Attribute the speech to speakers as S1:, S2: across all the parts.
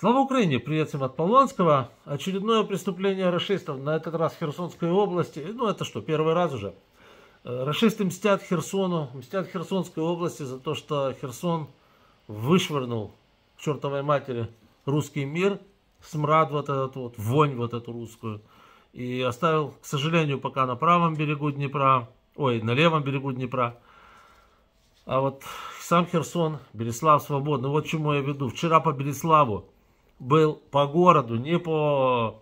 S1: Слава Украине! Привет от Полонского. Очередное преступление расистов, на этот раз Херсонской области. Ну это что, первый раз уже? Э, расисты мстят Херсону, мстят Херсонской области за то, что Херсон вышвырнул к чертовой матери русский мир, смрад вот этот вот, вонь вот эту русскую. И оставил, к сожалению, пока на правом берегу Днепра, ой, на левом берегу Днепра. А вот сам Херсон, Береслав свободный. Вот чему я веду. Вчера по Береславу был по городу, не по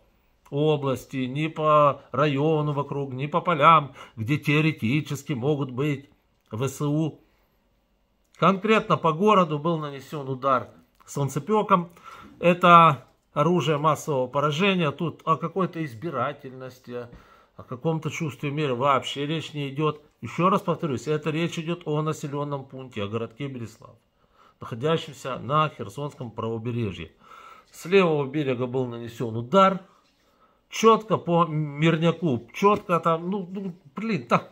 S1: области, не по району вокруг, не по полям, где теоретически могут быть ВСУ. Конкретно по городу был нанесен удар солнцепеком. Это оружие массового поражения. Тут о какой-то избирательности, о каком-то чувстве мира вообще речь не идет. Еще раз повторюсь, это речь идет о населенном пункте, о городке Береслав, находящемся на Херсонском правобережье. С левого берега был нанесен удар. Четко по Мирняку. Четко там, ну, ну блин, там,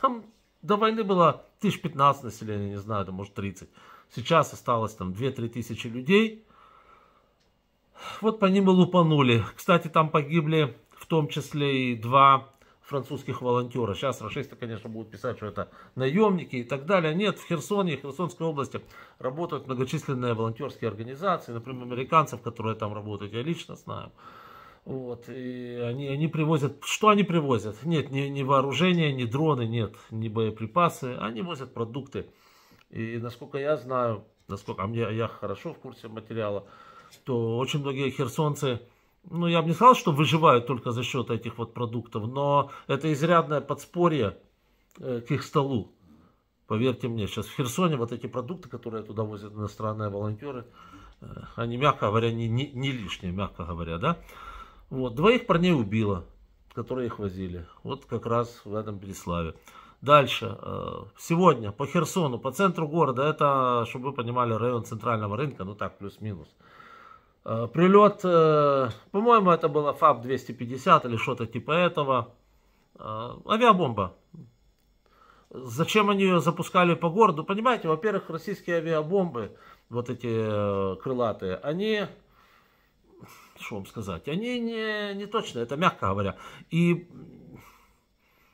S1: там до войны было 1015 населения, не знаю, там, может 30. Сейчас осталось там 2-3 тысячи людей. Вот по ним и лупанули. Кстати, там погибли в том числе и два французских волонтеров. Сейчас расисты, конечно, будут писать, что это наемники и так далее. Нет, в Херсоне и Херсонской области работают многочисленные волонтерские организации, например, американцев, которые там работают, я лично знаю. Вот, и они, они привозят, что они привозят? Нет, ни, ни вооружения, ни дроны, нет, ни боеприпасы, они возят продукты. И насколько я знаю, насколько, а мне, я хорошо в курсе материала, то очень многие херсонцы ну, я бы не сказал, что выживают только за счет этих вот продуктов, но это изрядное подспорье э, к их столу. Поверьте мне, сейчас в Херсоне вот эти продукты, которые туда возят иностранные волонтеры, э, они, мягко говоря, не, не, не лишние, мягко говоря, да. Вот, двоих парней убило, которые их возили. Вот как раз в этом Переславе. Дальше. Э, сегодня по Херсону, по центру города, это, чтобы вы понимали, район центрального рынка, ну так, плюс-минус. Э, прилет, э, по-моему, это была ФАБ-250 или что-то типа этого. Э, авиабомба. Зачем они ее запускали по городу? Понимаете, во-первых, российские авиабомбы, вот эти крылатые, они, что вам сказать, они не, не точно, это мягко говоря. И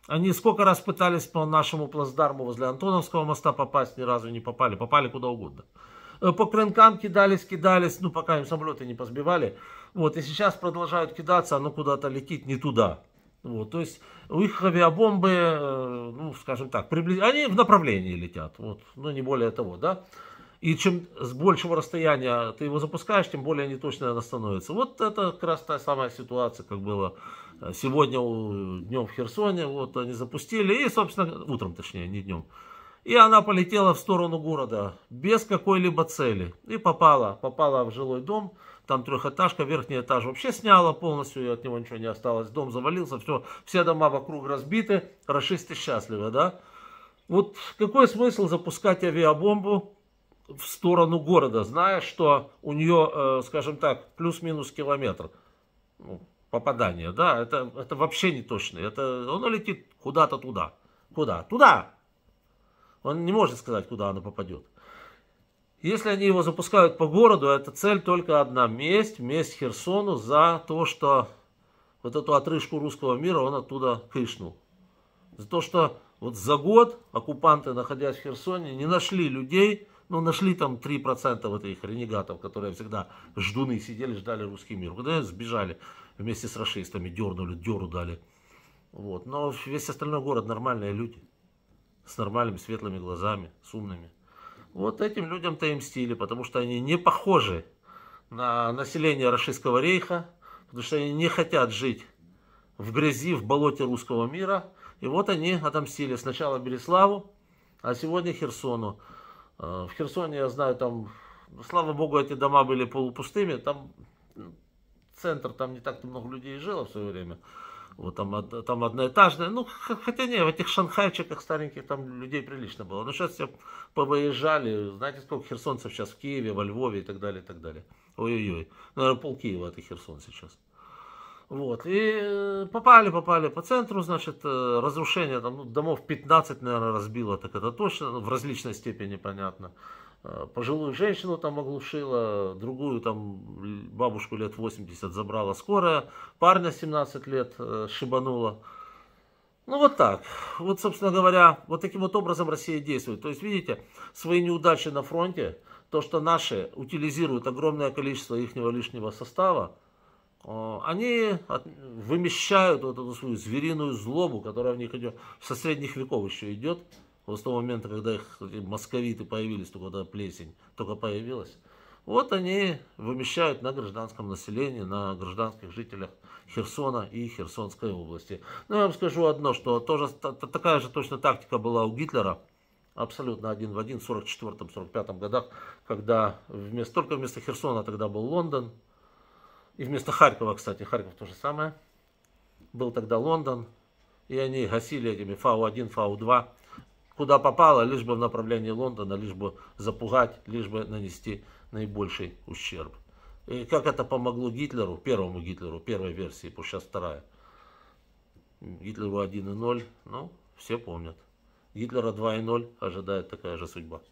S1: они сколько раз пытались по нашему плацдарму возле Антоновского моста попасть, ни разу не попали. Попали куда угодно. Э, по крынкам кидались, кидались, ну, пока им самолеты не позбивали. Вот, и сейчас продолжают кидаться, оно куда-то летит не туда. Вот, то есть у их авиабомбы, э, ну, скажем так, приблиз... они в направлении летят, вот, но ну, не более того, да. И чем с большего расстояния ты его запускаешь, тем более они точно становится. Вот это как раз та самая ситуация, как было э, сегодня днем в Херсоне. Вот они запустили, и, собственно, утром точнее, не днем. И она полетела в сторону города, без какой-либо цели. И попала, попала в жилой дом, там трехэтажка, верхний этаж вообще сняла полностью, и от него ничего не осталось. Дом завалился, все, все дома вокруг разбиты, расисты счастливы, да? Вот какой смысл запускать авиабомбу в сторону города, зная, что у нее, э, скажем так, плюс-минус километр ну, попадания, да? Это, это вообще не точно, это, оно летит куда-то туда. Куда? Туда! Он не может сказать, куда она попадет. Если они его запускают по городу, это цель только одна – месть, месть Херсону за то, что вот эту отрыжку русского мира он оттуда кышнул. За то, что вот за год оккупанты, находясь в Херсоне, не нашли людей, ну, нашли там 3% вот этих ренегатов, которые всегда ждуны сидели, ждали русский мир. Куда сбежали вместе с расистами, дернули, деру дали. Вот. Но весь остальной город нормальные люди с нормальными светлыми глазами, с умными. Вот этим людям-то и мстили, потому что они не похожи на население Российского рейха, потому что они не хотят жить в грязи, в болоте русского мира. И вот они отомстили сначала Береславу, а сегодня Херсону. Э, в Херсоне, я знаю, там, слава богу, эти дома были полупустыми, там ну, центр, там не так-то много людей жило в свое время. Вот там, там одноэтажная. Ну, хотя не, в этих шанхайчиках стареньких там людей прилично было. Но ну, сейчас все повыезжали. Знаете, сколько херсонцев сейчас в Киеве, во Львове и так далее, и так далее. Ой-ой-ой. Ну, наверное, пол Киева это Херсон сейчас. Вот. И э, попали, попали по центру, значит, э, разрушение, там, ну, домов 15, наверное, разбило, так это точно, ну, в различной степени, понятно. Э, пожилую женщину там оглушила, другую там бабушку лет 80 забрала скорая, парня 17 лет э, шибанула. Ну вот так. Вот, собственно говоря, вот таким вот образом Россия действует. То есть, видите, свои неудачи на фронте, то, что наши утилизируют огромное количество их лишнего состава, э, они вымещают вот эту свою звериную злобу, которая в них идет, со средних веков еще идет, вот с того момента, когда их московиты появились, только когда плесень только появилась, вот они вымещают на гражданском населении, на гражданских жителях Херсона и Херсонской области. Ну, я вам скажу одно, что тоже такая же точно тактика была у Гитлера, абсолютно один в один, в 44-45 годах, когда вместо, только вместо Херсона тогда был Лондон, и вместо Харькова, кстати, Харьков то же самое, был тогда Лондон, и они гасили этими Фау-1, Фау-2 куда попало, лишь бы в направлении Лондона, лишь бы запугать, лишь бы нанести наибольший ущерб. И как это помогло Гитлеру, первому Гитлеру, первой версии, пусть сейчас вторая. Гитлеру 1.0, ну, все помнят. Гитлера 2.0 ожидает такая же судьба.